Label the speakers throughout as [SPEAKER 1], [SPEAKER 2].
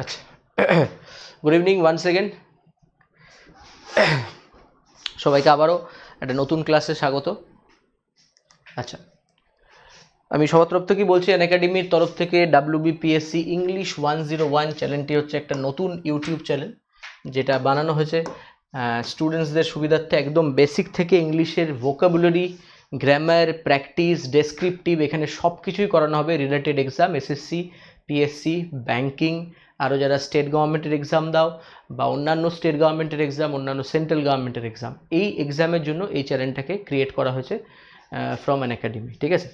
[SPEAKER 1] আচ্ছা good evening one second সবাইকে আবারও একটা নতুন ক্লাসে স্বাগত আচ্ছা আমি তরফ থেকেই বলছি অ্যান একাডেমির তরফ থেকে BPSC English one zero one চ্যানেলটি হচ্ছে একটা নতুন ইউটিউব চ্যানেল যেটা বানানো হয়েছে স্টুডেন্টসদের সুবিধার্থে একদম বেসিক থেকে ইংলিশের ভোকাবুলারি গ্রামার প্র্যাকটিস ডেসক্রিপটিভ এখানে সব কিছুই করানো হবে related exam SSC PSC banking আরও যারা স্টেট গভর্নমেন্টের এক্সাম দাও বা অন্যান্য স্টেট গভর্নমেন্টের এক্সাম অন্যান্য সেন্ট্রাল গভর্নমেন্টের এক্সাম এই এক্সামের জন্য এই চ্যানেলটাকে ক্রিয়েট করা হয়েছে ফ্রম অ্যান একাডেমি ঠিক আছে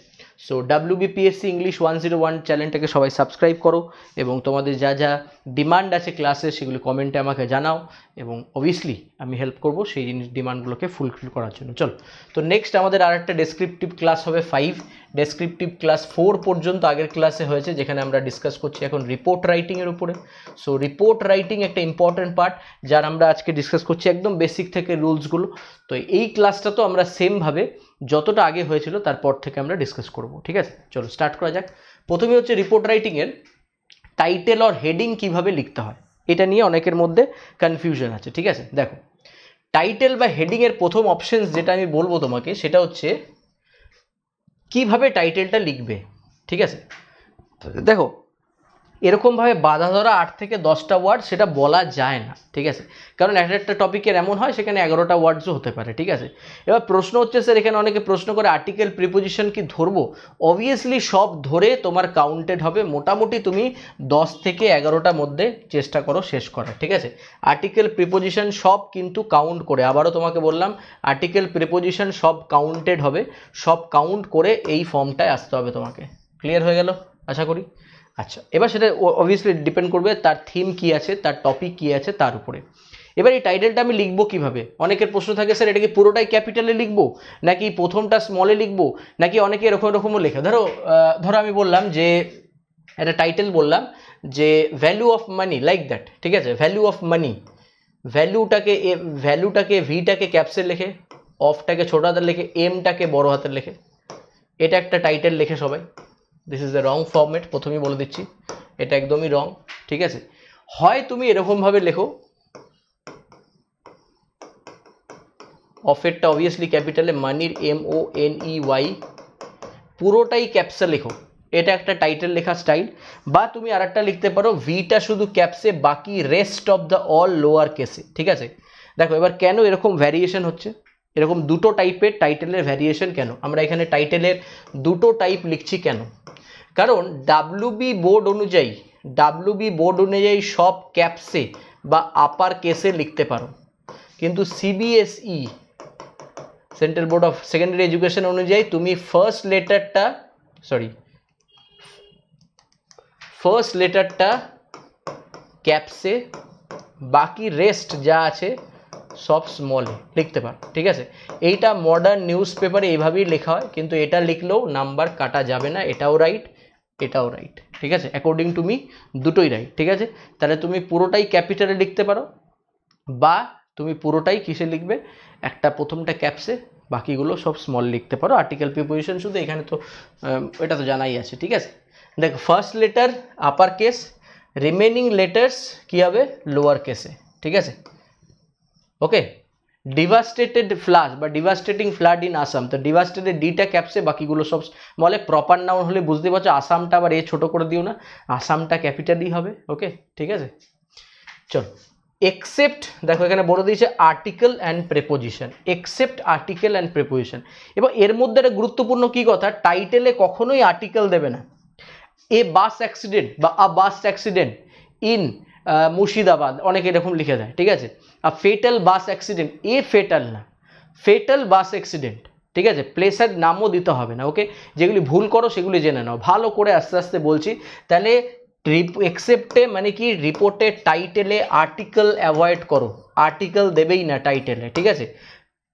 [SPEAKER 1] so WBPSC English one zero one চ্যানেলটাকে সবাই সাবস্ক্রাইব করো এবং তোমাদের যা যা ডিমান্ড আছে ক্লাসের সেগুলি কমেন্টে আমাকে জানাও এবং অবভিয়াসলি আমি হেল্প করব সেই জিনিস ডিমান্ডগুলোকে ফুলফিল করার জন্য চল তো নেক্সট আমাদের আর একটা ডেসক্রিপটিভ ক্লাস হবে ফাইভ ডেসক্রিপটিভ ক্লাস ফোর পর্যন্ত আগের ক্লাসে হয়েছে যেখানে আমরা ডিসকাস করছি এখন রিপোর্ট রাইটিংয়ের উপরে সো রিপোর্ট রাইটিং একটা ইম্পর্ট্যান্ট পার্ট যার আমরা আজকে ডিসকাস করছি একদম বেসিক থেকে রুলসগুলো তো এই ক্লাসটা তো আমরা সেমভাবে যতটা আগে হয়েছিল তারপর থেকে আমরা ডিসকাস করব ঠিক আছে চলো স্টার্ট করা যাক প্রথমে হচ্ছে রিপোর্ট রাইটিংয়ের টাইটেল অর হেডিং কিভাবে লিখতে হয় এটা নিয়ে অনেকের মধ্যে কনফিউশন আছে ঠিক আছে দেখো টাইটেল বা হেডিংয়ের প্রথম অপশনস যেটা আমি বলবো তোমাকে সেটা হচ্ছে কিভাবে টাইটেলটা লিখবে ঠিক আছে দেখো এরকমভাবে বাধা ধরা আট থেকে দশটা ওয়ার্ড সেটা বলা যায় না ঠিক আছে কারণ এক একটা টপিকের এমন হয় সেখানে এগারোটা ওয়ার্ডসও হতে পারে ঠিক আছে এবার প্রশ্ন হচ্ছে স্যার এখানে অনেকে প্রশ্ন করে আর্টিকেল প্রিপোজিশন কি ধরবো অবভিয়াসলি সব ধরে তোমার কাউন্টেড হবে মোটামুটি তুমি দশ থেকে এগারোটার মধ্যে চেষ্টা করো শেষ করার ঠিক আছে আর্টিকেল প্রিপোজিশন সব কিন্তু কাউন্ট করে আবারও তোমাকে বললাম আর্টিকেল প্রিপোজিশন সব কাউন্টেড হবে সব কাউন্ট করে এই ফর্মটায় আসতে হবে তোমাকে ক্লিয়ার হয়ে গেল আশা করি আচ্ছা এবার সেটা অবভিয়াসলি ডিপেন্ড করবে তার থিম কি আছে তার টপিক কি আছে তার উপরে এবার এই টাইটেলটা আমি লিখবো কিভাবে অনেকের প্রশ্ন থাকে স্যার এটা কি পুরোটাই ক্যাপিটালে লিখবো নাকি প্রথমটা স্মলে লিখবো নাকি অনেকে এরকম এরকমও লেখে ধরো ধরো আমি বললাম যে একটা টাইটেল বললাম যে value of money like that ঠিক আছে ভ্যালু অফ মানি ভ্যালুটাকে ভ্যালুটাকে ভিটাকে ক্যাপসে লেখে অফটাকে ছোটো হাতের লেখে এমটাকে বড় হাতের লেখে এটা একটা টাইটেল লেখে সবাই this is the wrong format প্রথমেই বলে দিচ্ছি এটা একদমই রং ঠিক আছে হয় তুমি এরকমভাবে লেখো অফেরটা অবভিয়াসলি ক্যাপিটালে মানির M O N E Y পুরোটাই ক্যাপসে লেখো এটা একটা টাইটেল লেখা স্টাইল বা তুমি আর লিখতে পারো ভিটা শুধু ক্যাপসে বাকি rest of the all lower কেসে ঠিক আছে দেখো এবার কেন এরকম ভ্যারিয়েশন হচ্ছে এরকম দুটো টাইপের টাইটেলের ভ্যারিয়েশন কেন আমরা এখানে টাইটেলের দুটো টাইপ লিখছি কেন কারণ বি বোর্ড অনুযায়ী বি বোর্ড অনুযায়ী সব ক্যাপসে বা আপার কেসে লিখতে পারো কিন্তু CBSE central board of secondary education অনুযায়ী তুমি ফার্স্ট লেটারটা সরি ফার্স্ট লেটারটা ক্যাপসে বাকি রেস্ট যা আছে সব স্মলে লিখতে পারো ঠিক আছে এইটা মডার্ন নিউজ পেপারে এইভাবেই লেখা হয় কিন্তু এটা লিখলেও নাম্বার কাটা যাবে না এটাও রাইট এটাও রাইট ঠিক আছে অ্যাকর্ডিং টু মি দুটোই রাইট ঠিক আছে তাহলে তুমি পুরোটাই ক্যাপিটালে লিখতে পারো বা তুমি পুরোটাই কিসে লিখবে একটা প্রথমটা ক্যাপসে বাকিগুলো সব স্মল লিখতে পারো আর্টিকেল প্রিপোজিশন শুধু এখানে তো এটা তো জানাই আছে ঠিক আছে দেখো first letter upper case remaining letters কী হবে লোয়ার কেসে ঠিক আছে ওকে ডিভাস্টেটেড ফ্লাড বা ডিভাস্টেটিং ফ্লাড ইন আসাম তো ডিভাস্টেটেড ডিটা ক্যাপসে বাকিগুলো সব বলে প্রপার নাউন হলে বুঝতে পারছো আসামটা আবার এ ছোট করে দিও না আসামটা ক্যাপিটালই হবে ওকে ঠিক আছে চল এক্সেপ্ট দেখো এখানে বড় দিয়েছে article and preposition except article and preposition এবার এর মধ্যে একটা গুরুত্বপূর্ণ কী কথা টাইটেলে কখনোই আর্টিকেল দেবে না এ বাস অ্যাক্সিডেন্ট বা a bus accident in Murshidabad অনেকে এরকম লিখে দেয় ঠিক আছে আর fatal bus accident a fatal না ফেটাল বাস অ্যাক্সিডেন্ট ঠিক আছে প্লেসের নামও দিতে হবে না ওকে যেগুলি ভুল করো সেগুলি জেনে নাও ভালো করে আস্তে আস্তে বলছি তাহলে এক্সেপ্টে মানে কি রিপোর্টে টাইটেলে আর্টিকেল অ্যাভয়েড করো আর্টিকেল দেবেই না টাইটেলে ঠিক আছে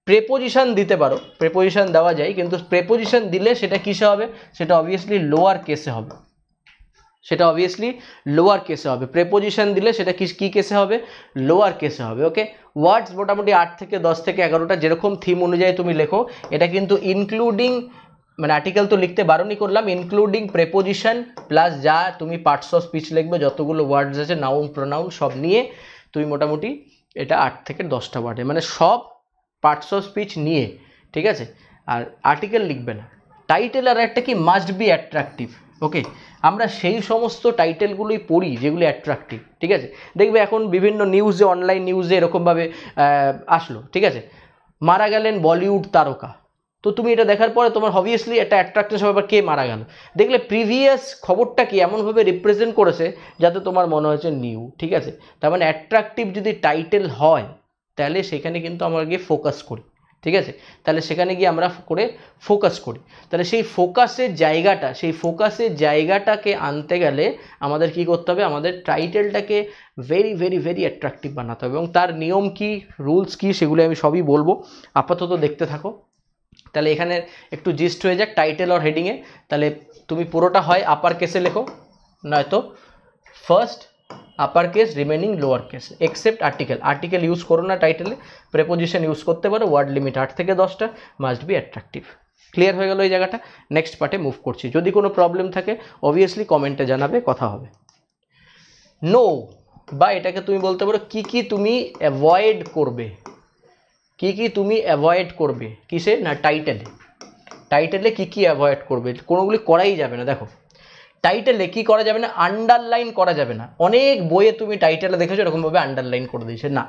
[SPEAKER 1] প্রেপোজিশান দিতে পারো প্রেপোজিশন দেওয়া যায় কিন্তু প্রেপোজিশন দিলে সেটা কিসে হবে সেটা অবভিয়াসলি লোয়ার কেসে হবে সেটা অবভিয়াসলি লোয়ার কেসে হবে প্রেপোজিশন দিলে সেটা কি কী কেসে হবে লোয়ার কেসে হবে ওকে ওয়ার্ডস মোটামুটি আট থেকে দশ থেকে এগারোটা যেরকম থিম অনুযায়ী তুমি লেখো এটা কিন্তু ইনক্লুডিং মানে আর্টিকেল তো লিখতে বারণই করলাম ইনক্লুডিং প্রেপোজিশন প্লাস যা তুমি পার্টস অফ স্পিচ লিখবে যতগুলো ওয়ার্ডস আছে নাউন প্রোনাউন সব নিয়ে তুমি মোটামুটি এটা আট থেকে দশটা ওয়ার্ডে মানে সব পার্টস অফ স্পিচ নিয়ে ঠিক আছে আর আর্টিকেল লিখবে না টাইটেল আর একটা কি মাস্ট বি অ্যাট্রাকটিভ ওকে আমরা সেই সমস্ত টাইটেলগুলোই পড়ি যেগুলি অ্যাট্রাক্টিভ ঠিক আছে দেখবে এখন বিভিন্ন নিউজে অনলাইন নিউজে এরকমভাবে আসলো ঠিক আছে মারা গেলেন বলিউড তারকা তো তুমি এটা দেখার পরে তোমার অবভিয়াসলি একটা অ্যাট্রাকশন আবার কে মারা গেল দেখলে প্রিভিয়াস খবরটা কি এমনভাবে রিপ্রেজেন্ট করেছে যাতে তোমার মনে হয়েছে নিউ ঠিক আছে তার মানে অ্যাট্রাকটিভ যদি টাইটেল হয় তাহলে সেখানে কিন্তু আমরা গিয়ে ফোকাস করি ঠিক আছে তাহলে সেখানে গিয়ে আমরা করে ফোকাস করি তাহলে সেই ফোকাসের জায়গাটা সেই ফোকাসের জায়গাটাকে আনতে গেলে আমাদের কি করতে হবে আমাদের টাইটেলটাকে ভেরি ভেরি ভেরি অ্যাট্রাকটিভ বানাতে হবে এবং তার নিয়ম কি রুলস কি সেগুলো আমি সবই বলবো আপাতত দেখতে থাকো তাহলে এখানে একটু জিস্ট হয়ে যাক টাইটেল আর হেডিংয়ে তাহলে তুমি পুরোটা হয় আপার কেসে লেখো নয়তো first upper case remaining lower case except article article use করো না টাইটেলে প্রেপোজিশন ইউজ করতে পারো ওয়ার্ড লিমিট আট থেকে দশটা মাস্ট বি অ্যাট্রাকটিভ ক্লিয়ার হয়ে গেল এই জায়গাটা নেক্সট পার্টে মুভ করছি যদি কোনো প্রবলেম থাকে অবভিয়াসলি কমেন্টে জানাবে কথা হবে নো বা এটাকে তুমি বলতে পারো কি কি তুমি অ্যাভয়েড করবে কি কি তুমি অ্যাভয়েড করবে কিসে না টাইটেলে টাইটেলে কি কি অ্যাভয়েড করবে কোনোগুলি করাই যাবে না দেখো টাইটেলে কী করা যাবে না আন্ডারলাইন করা যাবে না অনেক বইয়ে তুমি টাইটেলে দেখেছো এরকমভাবে আন্ডারলাইন করে দিয়েছে না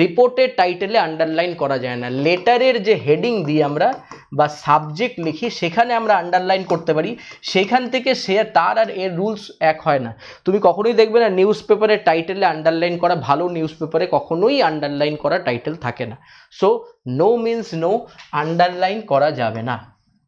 [SPEAKER 1] রিপোর্টের টাইটেলে আন্ডারলাইন করা যায় না লেটারের যে হেডিং দিই আমরা বা সাবজেক্ট লিখি সেখানে আমরা আন্ডারলাইন করতে পারি সেখান থেকে সে তার আর এর রুলস এক হয় না তুমি কখনোই দেখবে না নিউজ পেপারের টাইটেলে আন্ডারলাইন করা ভালো নিউজ পেপারে কখনোই আন্ডারলাইন করা টাইটেল থাকে না so no means no underline করা যাবে না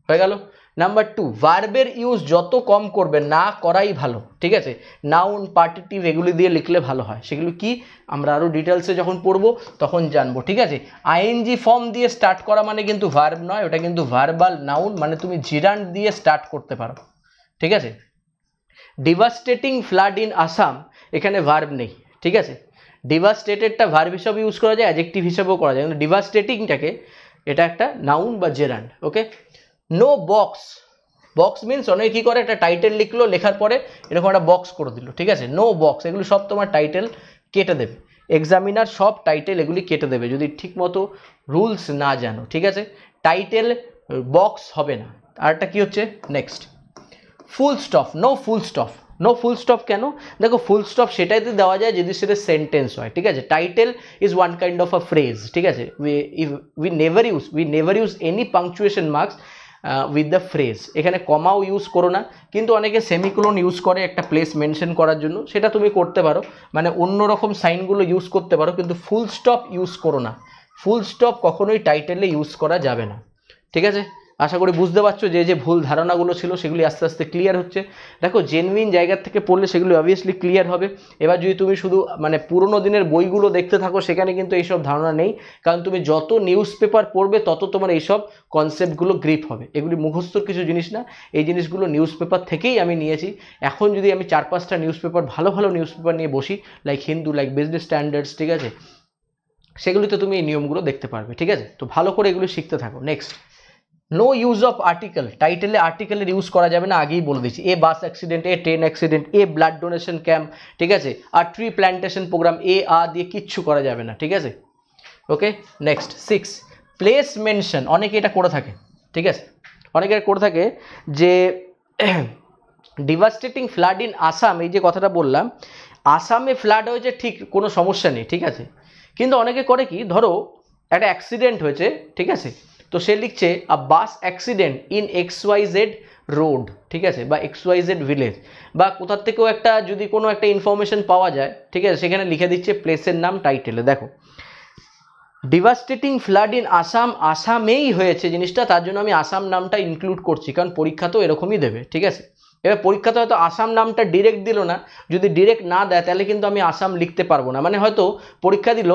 [SPEAKER 1] হয়ে গেল নাম্বার টু ভার্বের ইউজ যত কম করবে না করাই ভালো ঠিক আছে নাউন পার্টিটিভ এগুলি দিয়ে লিখলে ভালো হয় সেগুলো কি আমরা আরও ডিটেলসে যখন পড়বো তখন জানবো ঠিক আছে আইএনজি ফর্ম দিয়ে স্টার্ট করা মানে কিন্তু ভার্ব নয় ওটা কিন্তু ভার্বাল নাউন মানে তুমি জিরান্ড দিয়ে স্টার্ট করতে পারো ঠিক আছে ডিভাস্টেটিং ফ্লাড ইন আসাম এখানে ভার্ব নেই ঠিক আছে ডিভাস্টেটেডটা ভার্ব হিসাবে ইউজ করা যায় অ্যাজেক্টিভ হিসাবেও করা যায় কিন্তু ডিভাস্টেটিংটাকে এটা একটা নাউন বা gerund okay no box box means অনেকে কী করে একটা টাইটেল লিখলো লেখার পরে এরকম একটা বক্স করে দিল ঠিক আছে নো বক্স এগুলি সব তোমার টাইটেল কেটে দেবে এক্সামিনার সব টাইটেল এগুলি কেটে দেবে যদি ঠিকমতো রুলস না জানো ঠিক আছে টাইটেল বক্স হবে না আরটা কি হচ্ছে next full stop no full stop no full stop কেন দেখো ফুল স্টপ সেটাই দেওয়া যায় যদি সেটা সেন্টেন্স হয় ঠিক আছে title is one kind of a phrase ঠিক আছে we never use we never use any punctuation marks with the phrase এখানে কমাও ইউজ করো না কিন্তু অনেকে সেমিকুলন ইউজ করে একটা প্লেস মেনশন করার জন্য সেটা তুমি করতে পারো মানে অন্য রকম সাইনগুলো ইউজ করতে পারো কিন্তু ফুল স্টপ ইউজ করো না ফুল স্টপ কখনোই টাইটেলে ইউজ করা যাবে না ঠিক আছে আশা করি বুঝতে পারছো যে যে ভুল ধারণাগুলো ছিল সেগুলি আস্তে আস্তে ক্লিয়ার হচ্ছে দেখো জেনুইন জায়গার থেকে পড়লে সেগুলি অবভিয়াসলি ক্লিয়ার হবে এবার যদি তুমি শুধু মানে পুরোনো দিনের বইগুলো দেখতে থাকো সেখানে কিন্তু এইসব ধারণা নেই কারণ তুমি যত নিউজ পেপার পড়বে তত তোমার এইসব কনসেপ্টগুলো গ্রিপ হবে এগুলি মুখস্থর কিছু জিনিস না এই জিনিসগুলো নিউজ পেপার থেকেই আমি নিয়েছি এখন যদি আমি চার পাঁচটা নিউজ পেপার ভালো ভালো নিউজ পেপার নিয়ে বসি like Hindu like business standards ঠিক আছে সেগুলিতে তুমি এই নিয়মগুলো দেখতে পারবে ঠিক আছে তো ভালো করে এগুলো শিখতে থাকো next no use of article টাইটেলে আর্টিকেলের ইউজ করা যাবে না আগেই বলে দিচ্ছি a bus accident a train accident a blood donation camp ঠিক আছে আর tree plantation programme a a দিয়ে কিচ্ছু করা যাবে না ঠিক আছে okay next six place mention অনেকে এটা করে থাকে ঠিক আছে অনেকে করে থাকে যে ডিভাস্টেটিং ফ্লাড ইন আসাম এই যে কথাটা বললাম আসামে ফ্লাড হয়েছে ঠিক কোনো সমস্যা নেই ঠিক আছে কিন্তু অনেকে করে কি ধরো একটা অ্যাক্সিডেন্ট হয়েছে ঠিক আছে তো সে লিখছে a bus accident in X Y Z road ঠিক আছে বা এক্স ওয়াই জেড ভিলেজ বা কোথার থেকেও একটা যদি কোনো একটা ইনফরমেশন পাওয়া যায় ঠিক আছে সেখানে লিখে দিচ্ছে প্লেসের নাম টাইটেলে দেখো ডিভাস্টেটিং ফ্লাড ইন আসাম আসামেই হয়েছে জিনিসটা তার জন্য আমি আসাম নামটা ইনক্লুড করছি কারণ পরীক্ষা তো এরকমই দেবে ঠিক আছে এবার পরীক্ষা তো হয়তো আসাম নামটা ডিরেক্ট দিল না যদি ডিরেক্ট না দেয় তাহলে কিন্তু আমি আসাম লিখতে পারবো না মানে হয়তো পরীক্ষা দিল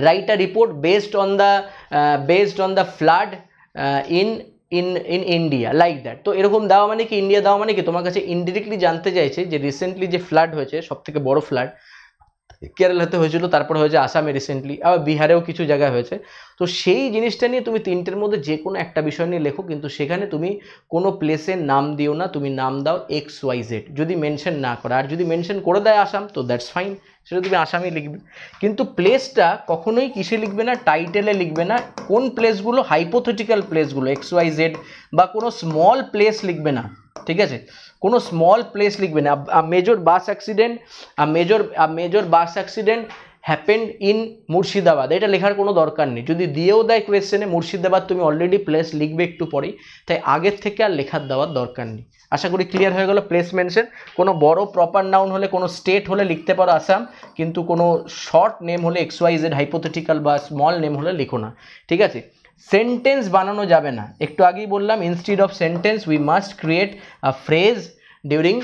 [SPEAKER 1] write a report based on the uh, based on the flood uh, in in in India like that তো এরকম দেওয়া মানে কি ইন্ডিয়া দেওয়া মানে কি তোমার কাছে ইনডিরেক্টলি জানতে চাইছে যে রিসেন্টলি যে ফ্লাড হয়েছে সব থেকে বড় ফ্লাড কেরালাতে হয়েছিল তারপর হয়েছে আসামে রিসেন্টলি আবার বিহারেও কিছু জায়গায় হয়েছে তো সেই জিনিসটা নিয়ে তুমি তিনটের মধ্যে যে কোনো একটা বিষয় নিয়ে লেখো কিন্তু সেখানে তুমি কোনো প্লেসের নাম দিও না তুমি নাম দাও এক্স ওয়াই জেড যদি মেনশন না করো আর যদি মেনশন করে দেয় আসাম তো দ্যাটস ফাইন সেটা তুমি আসামি লিখবে কিন্তু প্লেসটা কখনোই কিসে লিখবে না টাইটেলে লিখবে না কোন প্লেসগুলো হাইপোথেটিক্যাল প্লেসগুলো এক্স ওয়াই জেড বা কোনো স্মল প্লেস লিখবে না ঠিক আছে কোনো স্মল প্লেস লিখবে না major bus accident major major bus accident happened in Murshidabad এটা লেখার কোনো দরকার নেই যদি দিয়েও দেয় কোয়েশ্চেনে মুর্শিদাবাদ তুমি অলরেডি প্লেস লিখবে একটু পরেই তাই আগের থেকে আর লেখার দেওয়ার দরকার নেই আশা করি ক্লিয়ার হয়ে গেল প্লেস মেনশন কোনো বড় প্রপার নাউন হলে কোনো স্টেট হলে লিখতে পারো আসাম কিন্তু কোনো শর্ট নেম হলে এক্স হাইপোথেটিক্যাল বা স্মল নেম হলে লিখো না ঠিক আছে সেন্টেন্স বানানো যাবে না একটু আগেই বললাম instead of sentence we must create a phrase during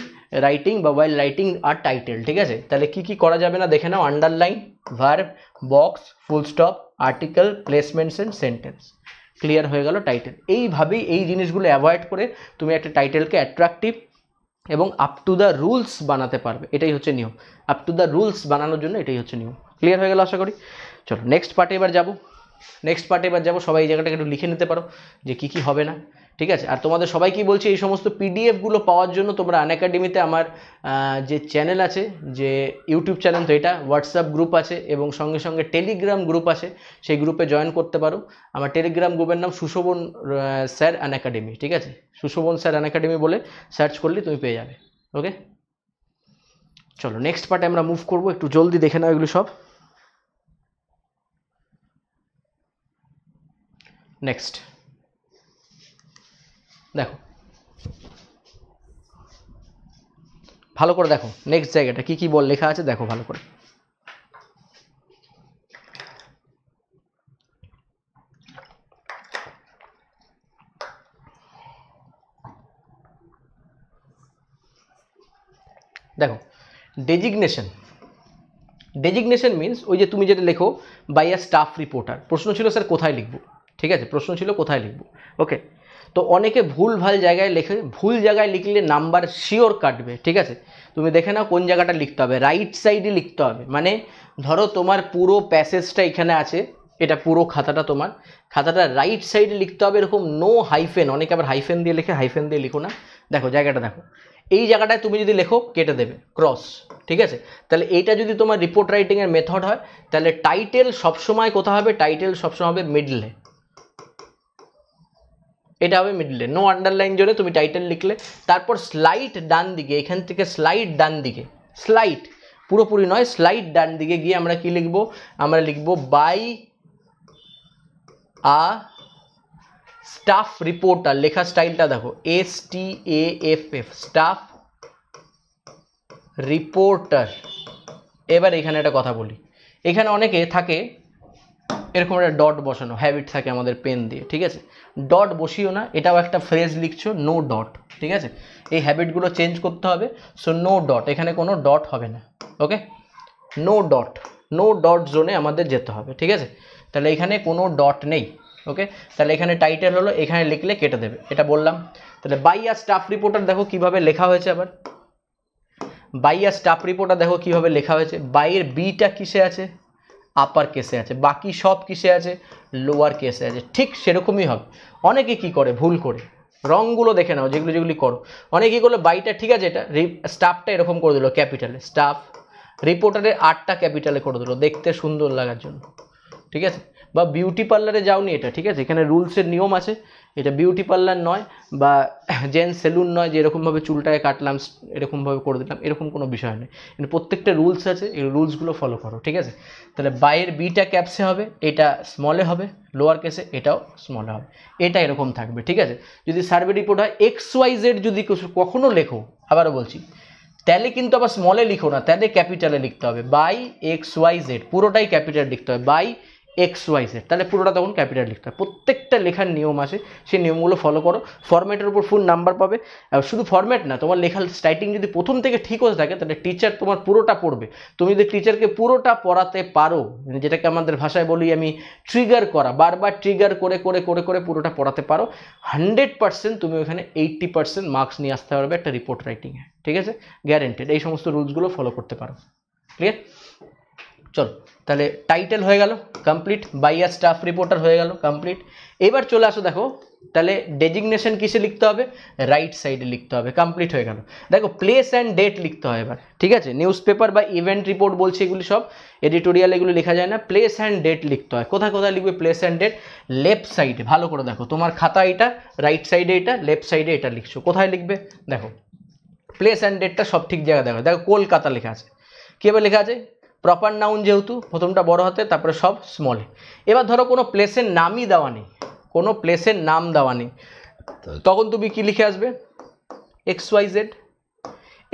[SPEAKER 1] writing বা ওয়াইল রাইটিং আর টাইটেল ঠিক আছে তাহলে কি কি করা যাবে না দেখে নাও underline verb box full stop article placements and sentence clear হয়ে গেল টাইটেল এইভাবেই এই জিনিসগুলো অ্যাভয়েড করে তুমি একটা টাইটেলকে অ্যাট্রাকটিভ এবং আপ টু দ্য রুলস বানাতে পারবে এটাই হচ্ছে নিয়ম আপ টু দ্য রুলস বানানোর জন্য এটাই হচ্ছে নিয়ম ক্লিয়ার হয়ে গেল আশা করি চলো নেক্সট পার্টে এবার যাবো নেক্সট পার্টে এবার যাবো সবাই এই জায়গাটাকে একটু লিখে নিতে পারো যে কী কী হবে না ঠিক আছে আর তোমাদের সবাইকেই বলছি এই সমস্ত পিডিএফগুলো পাওয়ার জন্য তোমরা আনএকাডেমিতে আমার যে চ্যানেল আছে যে ইউটিউব চ্যানেল তো এটা হোয়াটসঅ্যাপ গ্রুপ আছে এবং সঙ্গে সঙ্গে টেলিগ্রাম গ্রুপ আছে সেই গ্রুপে জয়েন করতে পারো আমার টেলিগ্রাম গ্রুপের নাম সুশোভন স্যার আনএকাডেমি ঠিক আছে সুশোভন স্যার আনএকাডেমি বলে সার্চ করলে তুমি পেয়ে যাবে ওকে চলো নেক্সট পার্টে আমরা মুভ করব একটু জলদি দেখে নাও এগুলো সব নেক্সট দেখো ভালো করে দেখো নেক্সট জায়গাটা কি কি বল লেখা আছে দেখো ভালো করে দেখো ডেজিগনেশন ডেজিগনেশন মিনস ওই যে তুমি যেটা লেখো বাই আ স্টাফ রিপোর্টার প্রশ্ন ছিল স্যার কোথায় লিখব ঠিক আছে প্রশ্ন ছিল কোথায় লিখবো ওকে তো অনেকে ভুল ভাল জায়গায় লেখে ভুল জায়গায় লিখলে নাম্বার শিওর কাটবে ঠিক আছে তুমি দেখে নাও কোন জায়গাটা লিখতে হবে রাইট সাইডে লিখতে হবে মানে ধরো তোমার পুরো প্যাসেজটা এখানে আছে এটা পুরো খাতাটা তোমার খাতাটা রাইট সাইডে লিখতে হবে এরকম নো হাইফেন অনেকে আবার হাইফেন দিয়ে লেখে হাইফেন দিয়ে লিখো না দেখো জায়গাটা দেখো এই জায়গাটায় তুমি যদি লেখো কেটে দেবে ক্রস ঠিক আছে তাহলে এইটা যদি তোমার রিপোর্ট রাইটিংয়ের মেথড হয় তাহলে টাইটেল সবসময় কোথা হবে টাইটেল সবসময় হবে মিডলে এটা হবে মিডলে নো আন্ডারলাইন জোরে তুমি টাইটেল লিখলে তারপর স্লাইড ডান দিকে এখান থেকে স্লাইড ডান দিকে স্লাইড পুরোপুরি নয় স্লাইড ডান দিকে গিয়ে আমরা কি লিখব আমরা লিখব বাই আ স্টাফ রিপোর্টার লেখা স্টাইলটা দেখো S T A F F staff reporter এবার এখানে একটা কথা বলি এখানে অনেকে থাকে এরকম একটা ডট বসানো হ্যাবিট থাকে আমাদের পেন দিয়ে ঠিক আছে ডট বসিও না এটাও একটা ফ্রেজ লিখছো নো ডট ঠিক আছে এই হ্যাবিটগুলো চেঞ্জ করতে হবে সো নো ডট এখানে কোনো ডট হবে না okay no dot no dot জোনে আমাদের যেতে হবে ঠিক আছে তাহলে এখানে কোনো ডট নেই ওকে তাহলে এখানে টাইটেল হলো এখানে লিখলে কেটে দেবে এটা বললাম তাহলে বাই আর স্টাফ রিপোর্টার দেখো কিভাবে লেখা হয়েছে আবার বাই আর স্টাফ রিপোর্টার দেখো কিভাবে লেখা হয়েছে বাইয়ের বিটা কিসে আছে আপার কেসে আছে বাকি সব কিসে আছে লোয়ার কেসে আছে ঠিক সেরকমই হবে অনেকে কি করে ভুল করে রঙগুলো দেখে নাও যেগুলো যেগুলি করো অনেকে কী করলো বাইটা ঠিক আছে এটা স্টাফটা এরকম করে দিলো ক্যাপিটালে স্টাফ রিপোর্টারের আটটা ক্যাপিটালে করে দিল দেখতে সুন্দর লাগার জন্য ঠিক আছে বা বিউটি পার্লারে যাওনি এটা ঠিক আছে এখানে রুলসের নিয়ম আছে এটা বিউটি পার্লার নয় বা জেন সেলুন নয় যে এরকমভাবে চুলটায় কাটলাম এরকমভাবে করে দিলাম এরকম কোনো বিষয় নেই কিন্তু প্রত্যেকটা রুলস আছে এই রুলসগুলো ফলো করো ঠিক আছে তাহলে বাইয়ের বিটা ক্যাপসে হবে এটা স্মলে হবে লোয়ার কেসে এটাও স্মলে হবে এটা এরকম থাকবে ঠিক আছে যদি সার্ভে রিপোর্ট হয় এক্স ওয়াই জেড যদি কখনও লেখো আবারও বলছি তাহলে কিন্তু আবার স্মলে লিখো না তাহলে ক্যাপিটালে লিখতে হবে বাই এক্স ওয়াই জেড পুরোটাই ক্যাপিটাল লিখতে হবে বাই এক্স ওয়াই তাহলে পুরোটা তখন ক্যাপিটাল লিখতে হবে প্রত্যেকটা লেখার নিয়ম আছে সেই নিয়মগুলো ফলো করো ফর্ম্যাটের উপর ফুল নাম্বার পাবে শুধু ফর্ম্যাট না তোমার লেখার স্টাইটিং যদি প্রথম থেকে ঠিক হয়ে থাকে তাহলে টিচার তোমার পুরোটা পড়বে তুমি যদি টিচারকে পুরোটা পড়াতে পারো যেটাকে আমাদের ভাষায় বলি আমি ট্রিগার করা বারবার ট্রিগার করে করে করে করে পুরোটা পড়াতে পারো হান্ড্রেড পার্সেন্ট তুমি ওখানে এইট্টি পার্সেন্ট মার্কস নিয়ে আসতে পারবে একটা রিপোর্ট রাইটিংয়ে ঠিক আছে গ্যারেন্টেড এই সমস্ত রুলসগুলো ফলো করতে পারো ক্লিয়ার চলো তাহলে টাইটেল হয়ে গেল কমপ্লিট বাইয়া স্টাফ রিপোর্টার হয়ে গেল কমপ্লিট এবার চলে আসো দেখো তাহলে ডেজিগনেশন কিসে লিখতে হবে রাইট সাইডে লিখতে হবে কমপ্লিট হয়ে গেল দেখো প্লেস অ্যান্ড ডেট লিখতে হয় এবার ঠিক আছে নিউজ পেপার বা ইভেন্ট রিপোর্ট বলছে এগুলি সব এডিটোরিয়াল এগুলো লেখা যায় না প্লেস অ্যান্ড ডেট লিখতে হয় কোথায় কোথায় লিখবে প্লেস অ্যান্ড ডেট লেফট সাইডে ভালো করে দেখো তোমার খাতা এটা রাইট সাইডে এটা লেফট সাইডে এটা লিখছো কোথায় লিখবে দেখো প্লেস অ্যান্ড ডেটটা সব ঠিক জায়গায় দেখো দেখো কলকাতা লেখা আছে কীভাবে লেখা আছে প্রপার নাউন যেহেতু প্রথমটা বড় হাতে তারপরে সব স্মলে এবার ধরো কোনো প্লেসের নামই দেওয়া নেই কোনো প্লেসের নাম দেওয়া নেই তখন তুমি কি লিখে আসবে এক্স ওয়াই জেড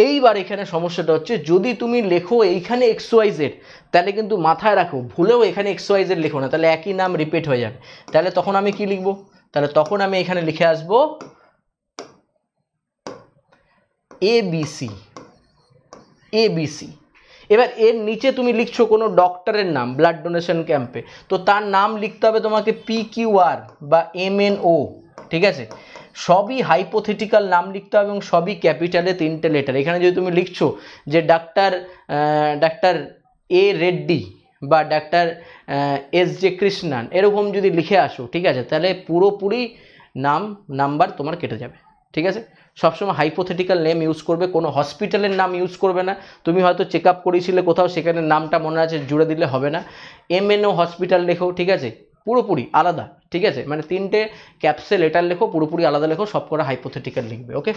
[SPEAKER 1] এইবার এখানে সমস্যাটা হচ্ছে যদি তুমি লেখো এইখানে এক্স ওয়াই জেড তাহলে কিন্তু মাথায় রাখো ভুলেও এখানে এক্স ওয়াই জেড লেখো না তাহলে একই নাম রিপিট হয়ে যাবে তাহলে তখন আমি কি লিখবো তাহলে তখন আমি এখানে লিখে আসব এবিসি এবিসি এবার এর নিচে তুমি লিখছো কোনো ডক্টরের নাম ব্লাড ডোনেশন ক্যাম্পে তো তার নাম লিখতে হবে তোমাকে পি কিউ আর বা এম এন ও ঠিক আছে সবই হাইপোথেটিক্যাল নাম লিখতে হবে এবং সবই ক্যাপিটালে তিনটে লেটার এখানে যদি তুমি লিখছো যে ডাক্তার ডাক্তার এ রেড্ডি বা ডাক্তার এস জে কৃষ্ণান এরকম যদি লিখে আসো ঠিক আছে তাহলে পুরোপুরি নাম নাম্বার তোমার কেটে যাবে ঠিক আছে সবসময় হাইপোথেটিক্যাল নেম ইউজ করবে কোনো হসপিটালের নাম ইউজ করবে না তুমি হয়তো চেক আপ করেছিলে কোথাও সেখানে নামটা মনে আছে জুড়ে দিলে হবে না এমএনও হসপিটাল লেখো ঠিক আছে পুরোপুরি আলাদা ঠিক আছে মানে তিনটে ক্যাপসে লেটার লেখো পুরোপুরি আলাদা লেখো সব করা হাইপোথেটিক্যাল লিখবে ওকে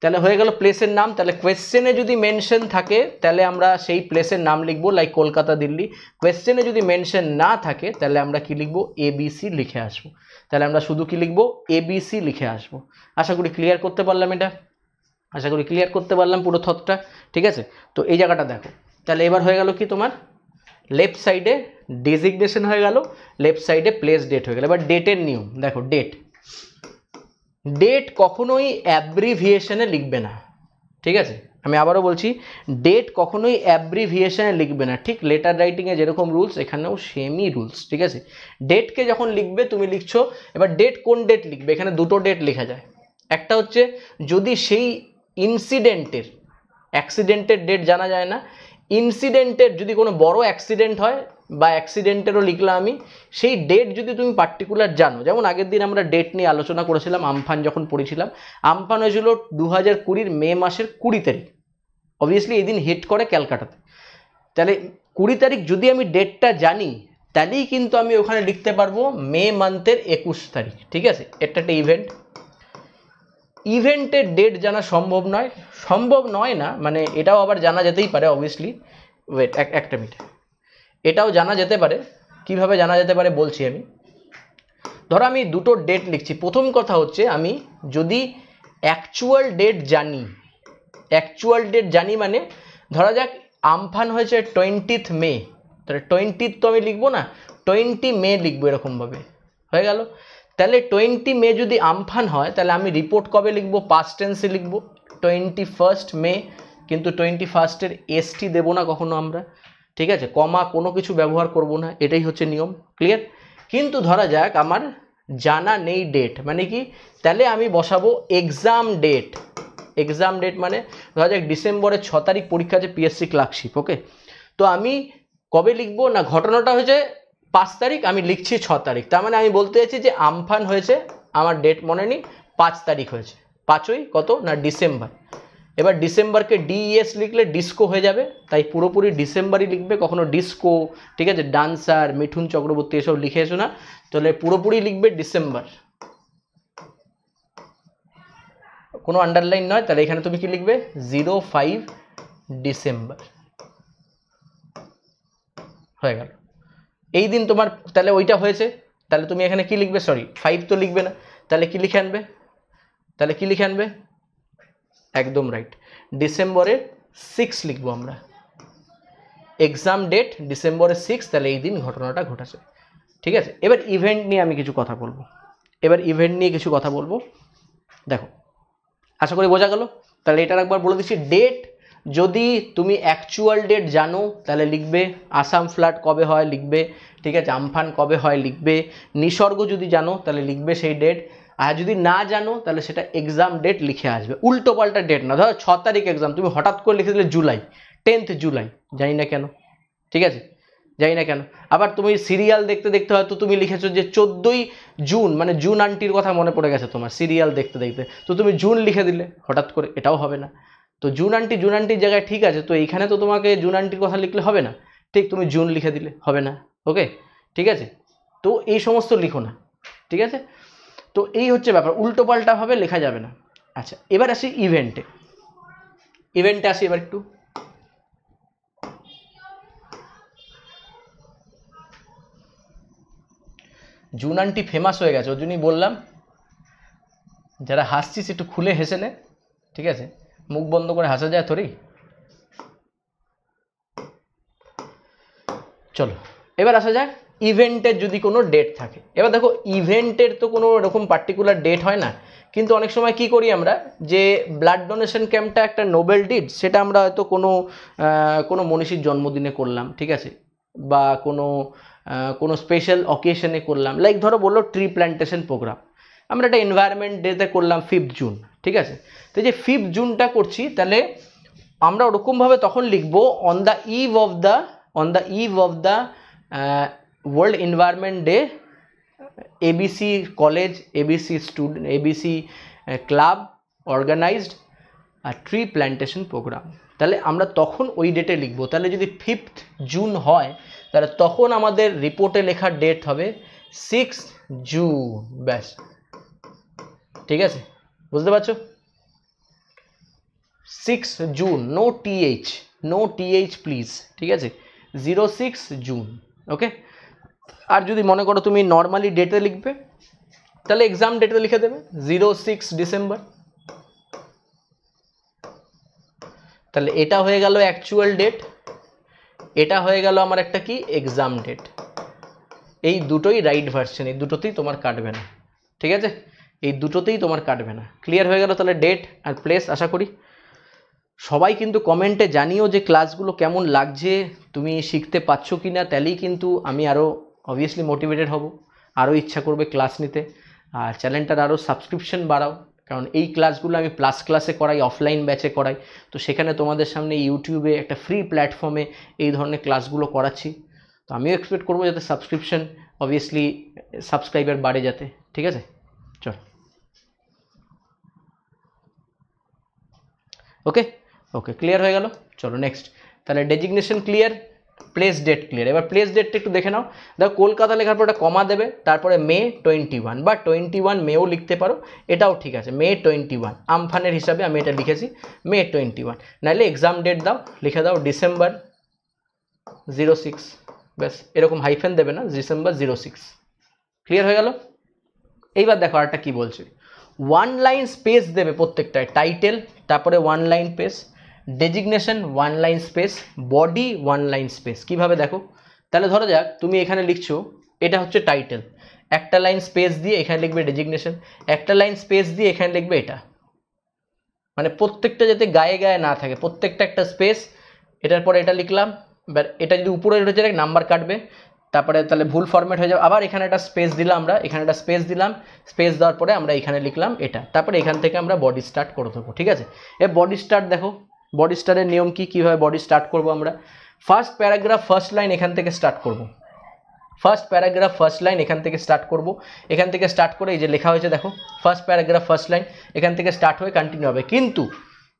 [SPEAKER 1] তাহলে হয়ে গেল প্লেসের নাম তাহলে কোয়েশ্চেনে যদি মেনশন থাকে তাহলে আমরা সেই প্লেসের নাম লিখব লাইক কলকাতা দিল্লি কোয়েশ্চেনে যদি মেনশন না থাকে তাহলে আমরা কি লিখবো এবিসি লিখে আসবো তাহলে আমরা শুধু কি লিখবো এবিসি লিখে আসব আশা করি ক্লিয়ার করতে পারলাম এটা আশা করি ক্লিয়ার করতে পারলাম পুরো থতটা ঠিক আছে তো এই জায়গাটা দেখো তাহলে এবার হয়ে গেল কি তোমার লেফট সাইডে ডেজিগনেশন হয়ে গেল লেফট সাইডে প্লেস ডেট হয়ে গেল এবার ডেটের নিয়ম দেখো ডেট ডেট কখনোই অ্যাব্রিভিয়েশনে লিখবে না ঠিক আছে আমি আবারও বলছি ডেট কখনোই অ্যাব্রিভিয়েশনে লিখবে না ঠিক লেটার রাইটিংয়ে যেরকম রুলস এখানেও সেমই রুলস ঠিক আছে ডেটকে যখন লিখবে তুমি লিখছো এবার ডেট কোন ডেট লিখবে এখানে দুটো ডেট লেখা যায় একটা হচ্ছে যদি সেই ইনসিডেন্টের অ্যাক্সিডেন্টের ডেট জানা যায় না ইনসিডেন্টের যদি কোনো বড় অ্যাক্সিডেন্ট হয় বা অ্যাক্সিডেন্টেরও লিখলাম আমি সেই ডেট যদি তুমি পার্টিকুলার জানো যেমন আগের দিন আমরা ডেট নিয়ে আলোচনা করেছিলাম আমফান যখন পড়েছিলাম আমফান হয়েছিল দু হাজার কুড়ির মে মাসের কুড়ি তারিখ অবভিয়াসলি এই দিন হেড করে ক্যালকাটাতে তাহলে কুড়ি তারিখ যদি আমি ডেটটা জানি তাহলেই কিন্তু আমি ওখানে লিখতে পারবো মে মান্থের একুশ তারিখ ঠিক আছে এটা একটা ইভেন্ট ইভেন্টের ডেট জানা সম্ভব নয় সম্ভব নয় না মানে এটাও আবার জানা যেতেই পারে অবভিয়াসলি ওয়েট এক একটা মিনিট এটাও জানা যেতে পারে কিভাবে জানা যেতে পারে বলছি আমি ধরো আমি দুটো ডেট লিখছি প্রথম কথা হচ্ছে আমি যদি অ্যাকচুয়াল ডেট জানি অ্যাকচুয়াল ডেট জানি মানে ধরা যাক আমফান হয়েছে টোয়েন্টিথ মে তাহলে টোয়েন্টিথ তো আমি লিখবো না টোয়েন্টি মে লিখবো এরকমভাবে হয়ে গেল তাহলে টোয়েন্টি মে যদি আমফান হয় তাহলে আমি রিপোর্ট কবে লিখবো পাস্ট টেন্সে লিখবো টোয়েন্টি ফার্স্ট মে কিন্তু টোয়েন্টি ফার্স্টের এসটি দেবো না কখনো আমরা ঠিক আছে কমা কোনো কিছু ব্যবহার করব না এটাই হচ্ছে নিয়ম ক্লিয়ার কিন্তু ধরা যাক আমার জানা নেই ডেট মানে কি তাহলে আমি বসাবো এক্সাম ডেট এক্সাম ডেট মানে ধরা যাক ডিসেম্বরের ছ তারিখ পরীক্ষা আছে পিএসসি ক্লার্কশিপ ওকে তো আমি কবে লিখবো না ঘটনাটা হয়েছে পাঁচ তারিখ আমি লিখছি ছ তারিখ তার মানে আমি বলতে চাইছি যে আমফান হয়েছে আমার ডেট মনে নেই পাঁচ তারিখ হয়েছে পাঁচই কত না ডিসেম্বর এবার ডিসেম্বরকে ডিএস e লিখলে ডিস্কো হয়ে যাবে তাই পুরোপুরি ডিসেম্বরই লিখবে কখনো ডিস্কো ঠিক আছে ডান্সার মিঠুন চক্রবর্তী এসব লিখে এসো না তাহলে পুরোপুরি লিখবে ডিসেম্বর কোনো আন্ডারলাইন নয় তাহলে এখানে তুমি কি লিখবে জিরো ফাইভ ডিসেম্বর হয়ে গেল এই দিন তোমার তাহলে ওইটা হয়েছে তাহলে তুমি এখানে কি লিখবে সরি ফাইভ তো লিখবে না তাহলে কি লিখে আনবে তাহলে কি লিখে আনবে একদম রাইট ডিসেম্বরের সিক্স লিখবো আমরা এক্সাম ডেট ডিসেম্বরের সিক্স তাহলে এই দিন ঘটনাটা ঘটেছে ঠিক আছে এবার ইভেন্ট নিয়ে আমি কিছু কথা বলবো এবার ইভেন্ট নিয়ে কিছু কথা বলবো দেখো আশা করি বোঝা গেল তাহলে এটার একবার বলে দিচ্ছি ডেট যদি তুমি অ্যাকচুয়াল ডেট জানো তাহলে লিখবে আসাম ফ্লাড কবে হয় লিখবে ঠিক আছে আমফান কবে হয় লিখবে নিসর্গ যদি জানো তাহলে লিখবে সেই ডেট আর যদি না জানো তাহলে সেটা এক্সাম ডেট লিখে আসবে উল্টো পাল্টা ডেট না ধরো ছ তারিখ এক্সাম তুমি হঠাৎ করে লিখে দিলে জুলাই টেন্থ জুলাই জানি না কেন ঠিক আছে যাই না কেন আবার তুমি সিরিয়াল দেখতে দেখতে হয়তো তুমি লিখেছো যে চোদ্দোই জুন মানে জুন আন্টির কথা মনে পড়ে গেছে তোমার সিরিয়াল দেখতে দেখতে তো তুমি জুন লিখে দিলে হঠাৎ করে এটাও হবে না তো জুন আন্টি জুন আন্টির জায়গায় ঠিক আছে তো এইখানে তো তোমাকে জুন আন্টির কথা লিখলে হবে না ঠিক তুমি জুন লিখে দিলে হবে না ওকে ঠিক আছে তো এই সমস্ত লিখো না ঠিক আছে তো এই হচ্ছে ব্যাপার উল্টোপাল্টাভাবে লেখা যাবে না আচ্ছা এবার আসি ইভেন্টে ইভেন্টে আসি এবার একটু জুনানটি ফেমাস হয়ে গেছে ওর জন্যই বললাম যারা হাসছিস একটু খুলে হেসে নে ঠিক আছে মুখ বন্ধ করে হাসা যায় তোরই চলো এবার আসা যাক ইভেন্টের যদি কোনো ডেট থাকে এবার দেখো ইভেন্টের তো কোনো এরকম পার্টিকুলার ডেট হয় না কিন্তু অনেক সময় কি করি আমরা যে ব্লাড ডোনেশন ক্যাম্পটা একটা নোবেল ডিড সেটা আমরা হয়তো কোনো কোনো মনীষীর জন্মদিনে করলাম ঠিক আছে বা কোনো কোনো স্পেশাল অকেশনে করলাম লাইক ধরো বললো ট্রি প্ল্যান্টেশন প্রোগ্রাম আমরা একটা এনভায়রনমেন্ট ডেতে করলাম ফিফথ জুন ঠিক আছে তো যে ফিফথ জুনটা করছি তাহলে আমরা ওরকমভাবে তখন লিখব on the eve of the on the eve of the world environment day ABC college ABC student ABC club organized আর ট্রি প্ল্যান্টেশন প্রোগ্রাম তাহলে আমরা তখন ওই ডেটে লিখব তাহলে যদি ফিফথ জুন হয় তাহলে তখন আমাদের রিপোর্টে লেখার ডেট হবে সিক্স জুন ব্যাস ঠিক আছে বুঝতে পারছো six June no T H no T H please ঠিক আছে জিরো সিক্স জুন ওকে আর যদি মনে করো তুমি নর্মালি ডেটে লিখবে তাহলে এক্সাম ডেটে লিখে দেবে জিরো সিক্স ডিসেম্বর তাহলে এটা হয়ে গেল অ্যাকচুয়াল ডেট এটা হয়ে গেল আমার একটা কি এক্সাম ডেট এই দুটোই রাইট ভার্সন এই দুটোতেই তোমার কাটবে না ঠিক আছে এই দুটোতেই তোমার কাটবে না ক্লিয়ার হয়ে গেল তাহলে ডেট আর প্লেস আশা করি সবাই কিন্তু কমেন্টে জানিও যে ক্লাসগুলো কেমন লাগছে তুমি শিখতে পারছো কি না তাহলেই কিন্তু আমি আরও অবভিয়াসলি মোটিভেটেড হব আরও ইচ্ছা করবে ক্লাস নিতে আর চ্যানেলটার আরও সাবস্ক্রিপশন বাড়াও কারণ এই ক্লাসগুলো আমি প্লাস ক্লাসে করাই অফলাইন ব্যাচে করাই তো সেখানে তোমাদের সামনে ইউটিউবে একটা ফ্রি প্ল্যাটফর্মে এই ধরনের ক্লাসগুলো করাচ্ছি তো আমিও এক্সপেক্ট করবো যাতে সাবস্ক্রিপশন অবভিয়াসলি সাবস্ক্রাইবার বাড়ে যাতে ঠিক আছে চল ওকে ওকে ক্লিয়ার হয়ে গেল চলো নেক্সট তাহলে designation clear place date clear এবার প্লেস ডেটটা একটু দেখে নাও দেখো কলকাতা লেখার পর একটা কমা দেবে তারপরে মে টোয়েন্টি ওয়ান বা টোয়েন্টি ওয়ান মেও লিখতে পারো এটাও ঠিক আছে মে টোয়েন্টি ওয়ান আমফানের হিসাবে আমি এটা লিখেছি মে টোয়েন্টি ওয়ান নাহলে এক্সাম ডেট দাও লিখে দাও ডিসেম্বর জিরো সিক্স ব্যাস এরকম হাইফেন দেবে না ডিসেম্বর জিরো সিক্স ক্লিয়ার হয়ে গেল এইবার দেখো আরটা কী বলছে ওয়ান লাইন স্পেস দেবে প্রত্যেকটায় টাইটেল তারপরে one line space designation one line space body one line space কিভাবে দেখো তাহলে ধরো যাক তুমি এখানে লিখছো এটা হচ্ছে টাইটেল একটা লাইন স্পেস দিয়ে এখানে লিখবে ডেজিগনেশন একটা লাইন স্পেস দিয়ে এখানে লিখবে এটা মানে প্রত্যেকটা যাতে গায়ে গায়ে না থাকে প্রত্যেকটা একটা স্পেস এটার পরে এটা লিখলাম এবার এটা যদি উপরে রয়েছে নাম্বার কাটবে তারপরে তাহলে ভুল ফর্ম্যাট হয়ে যাবে আবার এখানে একটা স্পেস দিলাম আমরা এখানে একটা স্পেস দিলাম স্পেস দেওয়ার পরে আমরা এখানে লিখলাম এটা তারপরে এখান থেকে আমরা বডি স্টার্ট করে দেবো ঠিক আছে এ বডি স্টার্ট দেখো বডি স্টারের নিয়ম কি কীভাবে বডি স্টার্ট করব আমরা ফার্স্ট প্যারাগ্রাফ ফার্স্ট লাইন এখান থেকে স্টার্ট করব ফার্স্ট প্যারাগ্রাফ ফার্স্ট লাইন এখান থেকে স্টার্ট করব এখান থেকে স্টার্ট করে এই যে লেখা হয়েছে দেখো ফার্স্ট প্যারাগ্রাফ ফার্স্ট লাইন এখান থেকে স্টার্ট হয়ে কন্টিনিউ হবে কিন্তু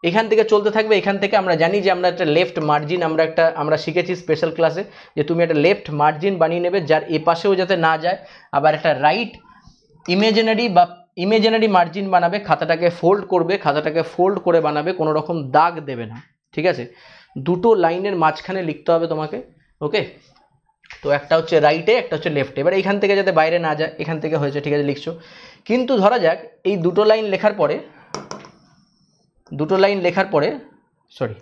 [SPEAKER 1] এখান থেকে চলতে থাকবে এখান থেকে আমরা জানি যে আমরা একটা লেফট মার্জিন আমরা একটা আমরা শিখেছি স্পেশাল ক্লাসে যে তুমি একটা লেফট মার্জিন বানিয়ে নেবে যার এপাশেও যাতে না যায় আবার একটা রাইট ইমেজিনারি বা ইমেজিনারি মার্জিন বানাবে খাতাটাকে ফোল্ড করবে খাতাটাকে ফোল্ড করে বানাবে কোনো রকম দাগ দেবে না ঠিক আছে দুটো লাইনের মাঝখানে লিখতে হবে তোমাকে ওকে তো একটা হচ্ছে রাইটে একটা হচ্ছে লেফটে এবার এখান থেকে যাতে বাইরে না যায় এখান থেকে হয়েছে ঠিক আছে লিখছো কিন্তু ধরা যাক এই দুটো লাইন লেখার পরে দুটো লাইন লেখার পরে সরি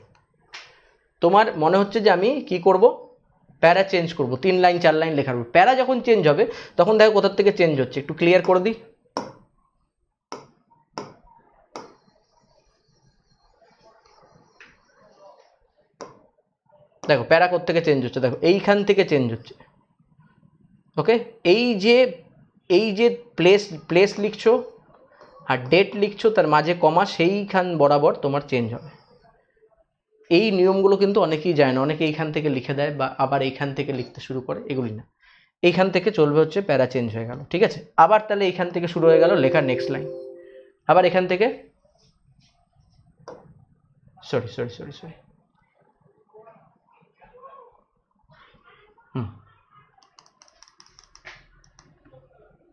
[SPEAKER 1] তোমার মনে হচ্ছে যে আমি কি করব প্যারা চেঞ্জ করব তিন লাইন চার লাইন লেখার পর প্যারা যখন চেঞ্জ হবে তখন দেখো কোথার থেকে চেঞ্জ হচ্ছে একটু ক্লিয়ার করে দিই দেখো প্যারা থেকে চেঞ্জ হচ্ছে দেখো এইখান থেকে চেঞ্জ হচ্ছে ওকে এই যে এই যে প্লেস প্লেস লিখছো আর ডেট লিখছো তার মাঝে কমা সেইখান বরাবর তোমার চেঞ্জ হবে এই নিয়মগুলো কিন্তু অনেকেই যায় না অনেকে এইখান থেকে লিখে দেয় বা আবার এইখান থেকে লিখতে শুরু করে এগুলি না এইখান থেকে চলবে হচ্ছে প্যারা চেঞ্জ হয়ে গেল ঠিক আছে আবার তাহলে এইখান থেকে শুরু হয়ে গেল লেখা নেক্সট লাইন আবার এখান থেকে সরি সরি সরি সরি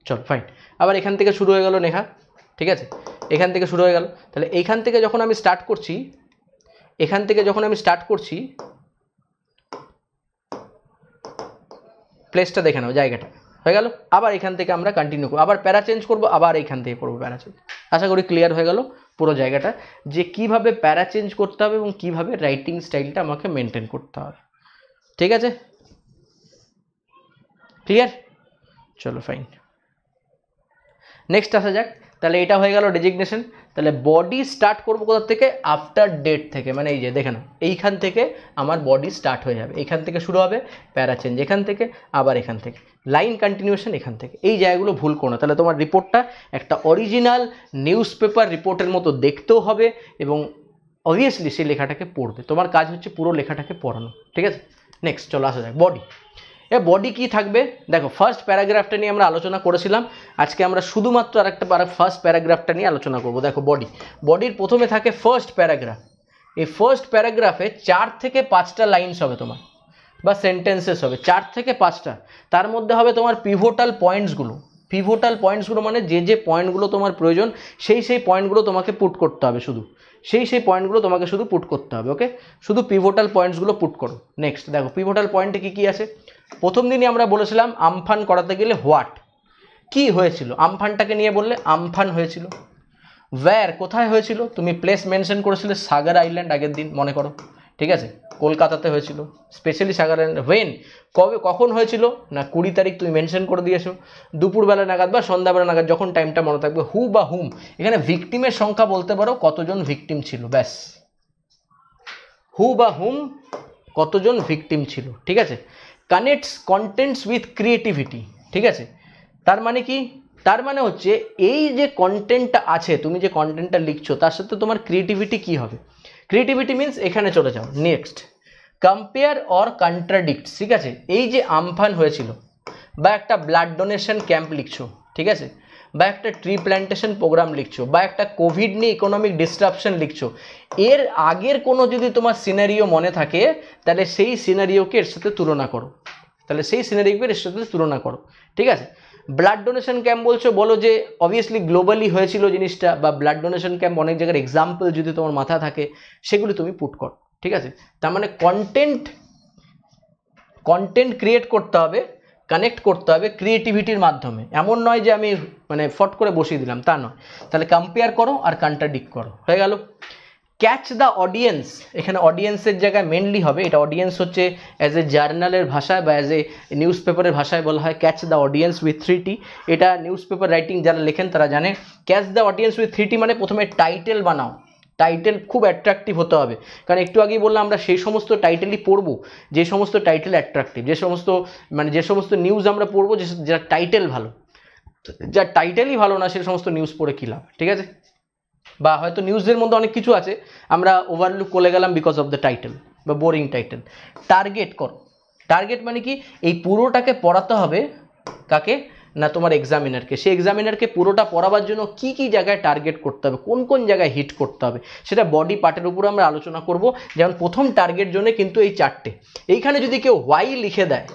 [SPEAKER 1] চল ফাইন আবার এখান থেকে শুরু হয়ে গেল লেখা ঠিক আছে এখান থেকে শুরু হয়ে গেল তাহলে এইখান থেকে যখন আমি স্টার্ট করছি এখান থেকে যখন আমি স্টার্ট করছি প্লেসটা দেখে নাও জায়গাটা হয়ে গেল আবার এখান থেকে আমরা কন্টিনিউ করবো আবার প্যারা চেঞ্জ করবো আবার এখান থেকে করবো প্যারা চেঞ্জ আশা করি ক্লিয়ার হয়ে গেল পুরো জায়গাটা যে কিভাবে প্যারা চেঞ্জ করতে হবে এবং কিভাবে রাইটিং স্টাইলটা আমাকে মেনটেন করতে হবে ঠিক আছে ক্লিয়ার চলো ফাইন নেক্সট আসা যাক তাহলে এটা হয়ে গেল ডেজিগনেশন তাহলে বডি স্টার্ট করবো কোথার থেকে আফটার ডেট থেকে মানে এই যে দেখে নাও এইখান থেকে আমার বডি স্টার্ট হয়ে যাবে এখান থেকে শুরু হবে প্যারা চেঞ্জ এখান থেকে আবার এখান থেকে লাইন কন্টিনিউশন এখান থেকে এই জায়গাগুলো ভুল করো তাহলে তোমার রিপোর্টটা একটা অরিজিনাল নিউজ পেপার রিপোর্টের মতো দেখতেও হবে এবং অবভিয়াসলি সেই লেখাটাকে পড়বে তোমার কাজ হচ্ছে পুরো লেখাটাকে পড়ানো ঠিক আছে নেক্সট চলো আসা যাক বডি এ বডি কি থাকবে দেখো ফার্স্ট প্যারাগ্রাফটা নিয়ে আমরা আলোচনা করেছিলাম আজকে আমরা শুধুমাত্র আরেকটা পারা ফার্স্ট প্যারাগ্রাফটা নিয়ে আলোচনা করব দেখো বডি বডির প্রথমে থাকে ফার্স্ট প্যারাগ্রাফ এই ফার্স্ট প্যারাগ্রাফে চার থেকে পাঁচটা লাইনস হবে তোমার বা সেন্টেন্সেস হবে চার থেকে পাঁচটা তার মধ্যে হবে তোমার পিভোটাল পয়েন্টসগুলো পিভোটাল পয়েন্টসগুলো মানে যে যে পয়েন্টগুলো তোমার প্রয়োজন সেই সেই পয়েন্টগুলো তোমাকে পুট করতে হবে শুধু সেই সেই পয়েন্টগুলো তোমাকে শুধু পুট করতে হবে ওকে শুধু পিভোটাল পয়েন্টসগুলো পুট করো নেক্সট দেখো পিভোটাল পয়েন্টে কী কী আছে প্রথম দিনই আমরা বলেছিলাম আমফান করাতে গেলে হোয়াট কি হয়েছিল আমফানটাকে নিয়ে বললে আমফান হয়েছিল ওয়্যার কোথায় হয়েছিল তুমি প্লেস মেনশন করেছিলে সাগর আইল্যান্ড আগের দিন মনে করো ঠিক আছে কলকাতাতে হয়েছিল স্পেশালি সাগর আইল্যান্ড ওয়েন কবে কখন হয়েছিল না কুড়ি তারিখ তুমি মেনশন করে দিয়েছো দুপুরবেলা নাগাদ বা সন্ধ্যাবেলা নাগাদ যখন টাইমটা মনে থাকবে হু বা হুম এখানে ভিকটিমের সংখ্যা বলতে পারো কতজন ভিকটিম ছিল ব্যাস হু বা হুম কতজন ভিকটিম ছিল ঠিক আছে কানেক্টস কন্টেন্টস উইথ ক্রিয়েটিভিটি ঠিক আছে তার মানে কি তার মানে হচ্ছে এই যে কন্টেন্টটা আছে তুমি যে কন্টেন্টটা লিখছো তার সাথে তোমার ক্রিয়েটিভিটি কি হবে ক্রিয়েটিভিটি মিন্স এখানে চলে যাও নেক্সট কম্পেয়ার অর কন্ট্রাডিক্ট ঠিক আছে এই যে আমফান হয়েছিল বা একটা ব্লাড ডোনেশন ক্যাম্প লিখছো ঠিক আছে বা একটা ট্রি প্ল্যান্টেশন প্রোগ্রাম লিখছো বা একটা কোভিড নিয়ে ইকোনমিক ডিস্ট্রাপশন লিখছো এর আগের কোনো যদি তোমার সিনারিও মনে থাকে তাহলে সেই সিনারিওকে এর সাথে তুলনা করো তাহলে সেই দেখবে এর সাথে তুলনা করো ঠিক আছে ব্লাড ডোনেশন ক্যাম্প বলছো বলো যে অবভিয়াসলি গ্লোবালি হয়েছিল জিনিসটা বা ব্লাড ডোনেশন ক্যাম্প অনেক জায়গার এক্সাম্পল যদি তোমার মাথা থাকে সেগুলো তুমি পুট করো ঠিক আছে তার মানে কন্টেন্ট কন্টেন্ট ক্রিয়েট করতে হবে কানেক্ট করতে হবে ক্রিয়েটিভিটির মাধ্যমে এমন নয় যে আমি মানে ফট করে বসিয়ে দিলাম তা নয় তাহলে কম্পেয়ার করো আর কন্ট্রাডিক্ট করো হয়ে গেল ক্যাচ দ্য অডিয়েন্স এখানে অডিয়েন্সের জায়গায় মেনলি হবে এটা অডিয়েন্স হচ্ছে অ্যাজ এ জার্নালের ভাষায় বা অ্যাজ এ নিউজ পেপারের ভাষায় বলা হয় catch the audience with three T এটা নিউজ পেপার রাইটিং যারা লেখেন তারা জানে catch the audience with three T মানে প্রথমে টাইটেল বানাও টাইটেল খুব অ্যাট্রাকটিভ হতে হবে কারণ একটু আগেই বললাম আমরা সেই সমস্ত টাইটেলই পড়ব যে সমস্ত টাইটেল অ্যাট্রাকটিভ যে সমস্ত মানে যে সমস্ত নিউজ আমরা পড়বো যে যার টাইটেল ভালো যার টাইটেলই ভালো না সে সমস্ত নিউজ পড়ে কী লাভ ঠিক আছে বা হয়তো নিউজের মধ্যে অনেক কিছু আছে আমরা ওভারলুক করে গেলাম বিকজ অফ দ্য টাইটেল বা বোরিং টাইটেল টার্গেট কর টার্গেট মানে কি এই পুরোটাকে পড়াতে হবে কাকে না তোমার এক্সামিনারকে সেই এক্সামিনারকে পুরোটা পড়াবার জন্য কি কি জায়গায় টার্গেট করতে হবে কোন কোন জায়গায় হিট করতে হবে সেটা বডি পার্টের উপরে আমরা আলোচনা করব যেমন প্রথম টার্গেট জন্য কিন্তু এই চারটে এইখানে যদি কেউ হোয়াই লিখে দেয়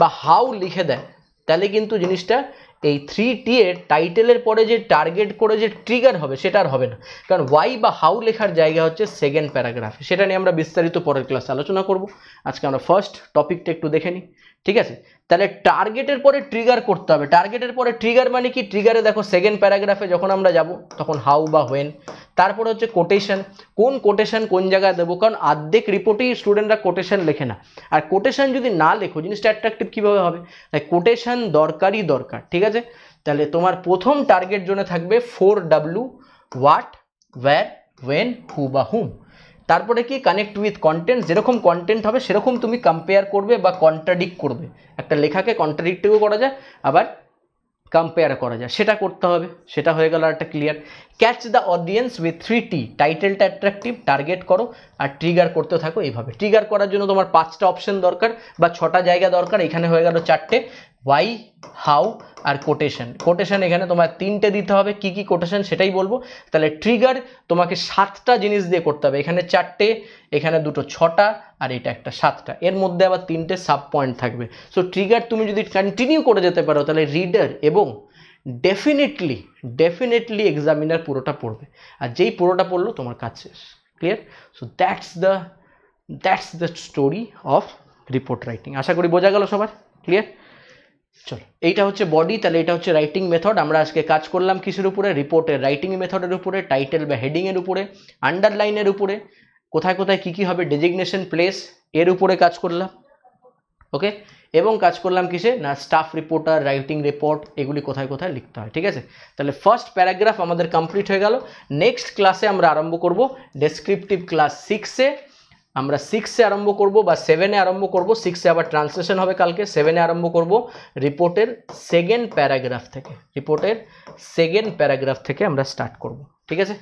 [SPEAKER 1] বা হাউ লিখে দেয় তাহলে কিন্তু জিনিসটা এই থ্রি টি এর টাইটেলের পরে যে টার্গেট করে যে ট্রিগার হবে সেটা আর হবে না কারণ ওয়াই বা হাউ লেখার জায়গা হচ্ছে সেকেন্ড প্যারাগ্রাফ সেটা নিয়ে আমরা বিস্তারিত পরের ক্লাসে আলোচনা করব আজকে আমরা ফার্স্ট টপিকটা একটু দেখে নিই ঠিক আছে তাহলে টার্গেটের পরে ট্রিগার করতে হবে টার্গেটের পরে ট্রিগার মানে কি ট্রিগারে দেখো সেকেন্ড প্যারাগ্রাফে যখন আমরা যাব তখন হাউ বা হোয়েন তারপরে হচ্ছে কোটেশন কোন কোটেশন কোন জায়গায় দেবো কারণ আর্ধেক রিপোর্টেই স্টুডেন্টরা কোটেশন লেখে না আর কোটেশন যদি না লেখো জিনিসটা অ্যাট্রাকটিভ কীভাবে হবে তাই কোটেশন দরকারই দরকার ঠিক আছে তাহলে তোমার প্রথম টার্গেট জোনে থাকবে four W what where when who বা হুম তারপরে কি কানেক্ট উইথ কন্টেন্ট যেরকম কন্টেন্ট হবে সেরকম তুমি কম্পেয়ার করবে বা কন্ট্রাডিক্ট করবে একটা লেখাকে কন্ট্রাডিক্টিভও করা যায় আবার কম্পেয়ার করা যায় সেটা করতে হবে সেটা হয়ে গেল একটা clear catch the audience with three T টাইটেলটা অ্যাট্রাকটিভ টার্গেট করো আর ট্রিগার করতে থাকো এইভাবে ট্রিগার করার জন্য তোমার পাঁচটা অপশন দরকার বা ছটা জায়গা দরকার এখানে হয়ে গেল চারটে ওয়াই হাউ আর কোটেশন কোটেশন এখানে তোমার তিনটে দিতে হবে কি কি কোটেশন সেটাই বলবো তাহলে ট্রিগার তোমাকে সাতটা জিনিস দিয়ে করতে হবে এখানে চারটে এখানে দুটো ছটা আর এটা একটা সাতটা এর মধ্যে আবার তিনটে সাব পয়েন্ট থাকবে সো ট্রিগার তুমি যদি কন্টিনিউ করে যেতে পারো তাহলে রিডার এবং ডেফিনেটলি ডেফিনেটলি এক্সামিনার পুরোটা পড়বে আর যেই পুরোটা পড়লো তোমার কাজ শেষ clear so that's the that's the story of report writing আশা করি বোঝা গেল সবার ক্লিয়ার চলো এইটা হচ্ছে বডি তাহলে এটা হচ্ছে রাইটিং মেথড আমরা আজকে কাজ করলাম কিসের উপরে রিপোর্টের রাইটিং মেথডের উপরে টাইটেল বা হেডিংয়ের উপরে আন্ডারলাইনের উপরে কোথায় কোথায় কী কী হবে ডেজিগনেশন প্লেস এর উপরে কাজ করলাম ওকে এবং কাজ করলাম কিসে না স্টাফ রিপোর্টার রাইটিং রিপোর্ট এগুলি কোথায় কোথায় লিখতে হয় ঠিক আছে তাহলে ফার্স্ট প্যারাগ্রাফ আমাদের কমপ্লিট হয়ে গেল নেক্সট ক্লাসে আমরা আরম্ভ করব ডেসক্রিপটিভ ক্লাস সিক্সে আমরা সিক্সে আরম্ভ করব বা সেভেনে আরম্ভ করব সিক্সে আবার ট্রান্সলেশন হবে কালকে সেভেনে আরম্ভ করব রিপোর্টের সেকেন্ড প্যারাগ্রাফ থেকে রিপোর্টের সেকেন্ড প্যারাগ্রাফ থেকে আমরা স্টার্ট করব ঠিক আছে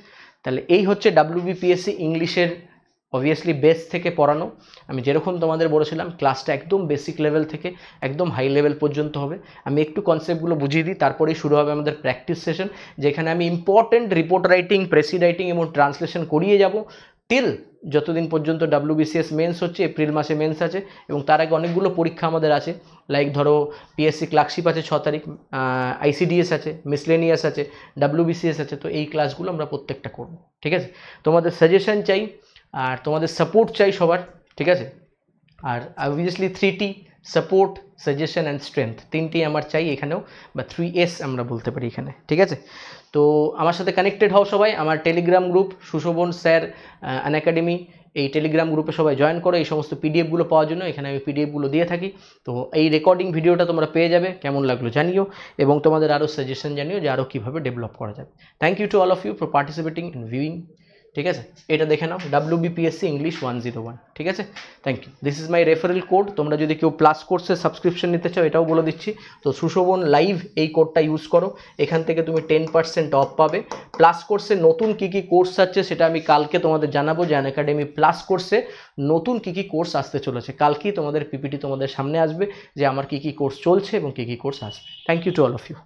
[SPEAKER 1] তাহলে এই হচ্ছে ডাব্লিউবিপিএসসি ইংলিশের অবভিয়াসলি বেস থেকে পড়ানো আমি যেরকম তোমাদের বলেছিলাম ক্লাসটা একদম বেসিক লেভেল থেকে একদম হাই লেভেল পর্যন্ত হবে আমি একটু কনসেপ্টগুলো বুঝিয়ে দিই তারপরেই শুরু হবে আমাদের প্র্যাকটিস সেশন যেখানে আমি important report writing precis writing এবং ট্রান্সলেশন করিয়ে যাব টিল যতদিন পর্যন্ত ডাব্লিউবিসিএস মেন্স হচ্ছে এপ্রিল মাসে মেন্স আছে এবং তার আগে অনেকগুলো পরীক্ষা আমাদের আছে লাইক ধরো পিএসসি ক্লার্কশিপ আছে ছ তারিখ আইসিডিএস আছে মিসলেনিয়াস আছে ডাব্লিউবিসিএস আছে তো এই ক্লাসগুলো আমরা প্রত্যেকটা করব ঠিক আছে তোমাদের সাজেশান চাই আর তোমাদের সাপোর্ট চাই সবার ঠিক আছে আর obviously three T support suggestion and strength তিনটি আমার চাই এখানেও বা থ্রি এস আমরা বলতে পারি এখানে ঠিক আছে তো আমার সাথে কানেক্টেড হও সবাই আমার telegram group Sushobhan sir Unacademy এই টেলিগ্রাম গ্রুপে সবাই জয়েন করো এই সমস্ত পিডিএফগুলো পাওয়ার জন্য এখানে আমি পিডিএফগুলো দিয়ে থাকি তো এই রেকর্ডিং ভিডিওটা তোমরা পেয়ে যাবে কেমন লাগলো জানিও এবং তোমাদের আরও সাজেশন জানিও যে আরও কীভাবে ডেভেলপ করা যাবে thank you to all of you for participating in viewing ঠিক আছে এটা দেখে নাও WBPSC English one zero one ঠিক আছে thank you this is my referral code তোমরা যদি কেউ প্লাস কোর্সে সাবস্ক্রিপশন নিতে চাও এটাও বলে দিচ্ছি তো সুশোভন লাইভ এই কোডটা ইউজ করো এখান থেকে তুমি টেন পার্সেন্ট অফ পাবে প্লাস কোর্সে নতুন কী কী কোর্স আছে সেটা আমি কালকে তোমাদের জানাবো যে অ্যাকাডেমি প্লাস কোর্সে নতুন কী কী কোর্স আসতে চলেছে কালকেই তোমাদের পিপিটি তোমাদের সামনে আসবে যে আমার কী কী কোর্স চলছে এবং কী কী কোর্স আসবে thank you to all of you